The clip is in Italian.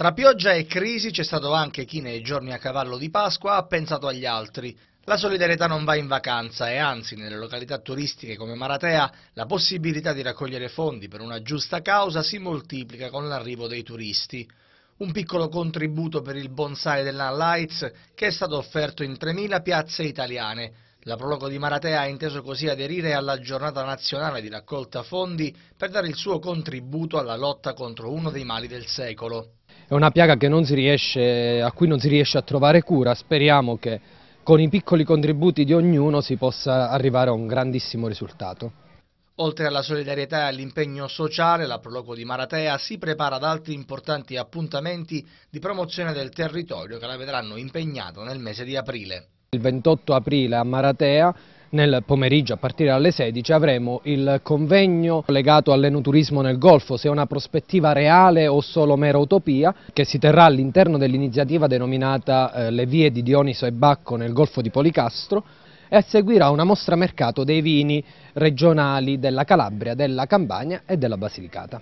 Tra pioggia e crisi c'è stato anche chi nei giorni a cavallo di Pasqua ha pensato agli altri. La solidarietà non va in vacanza e anzi nelle località turistiche come Maratea la possibilità di raccogliere fondi per una giusta causa si moltiplica con l'arrivo dei turisti. Un piccolo contributo per il bonsai della Lights che è stato offerto in 3.000 piazze italiane. La Prologo di Maratea ha inteso così aderire alla giornata nazionale di raccolta fondi per dare il suo contributo alla lotta contro uno dei mali del secolo. È una piaga riesce, a cui non si riesce a trovare cura, speriamo che con i piccoli contributi di ognuno si possa arrivare a un grandissimo risultato. Oltre alla solidarietà e all'impegno sociale, la Proloco di Maratea si prepara ad altri importanti appuntamenti di promozione del territorio che la vedranno impegnata nel mese di aprile. Il 28 aprile a Maratea nel pomeriggio a partire dalle 16 avremo il convegno legato all'enoturismo nel Golfo, se è una prospettiva reale o solo mera utopia, che si terrà all'interno dell'iniziativa denominata eh, Le vie di Dioniso e Bacco nel Golfo di Policastro e seguirà una mostra mercato dei vini regionali della Calabria, della Campania e della Basilicata.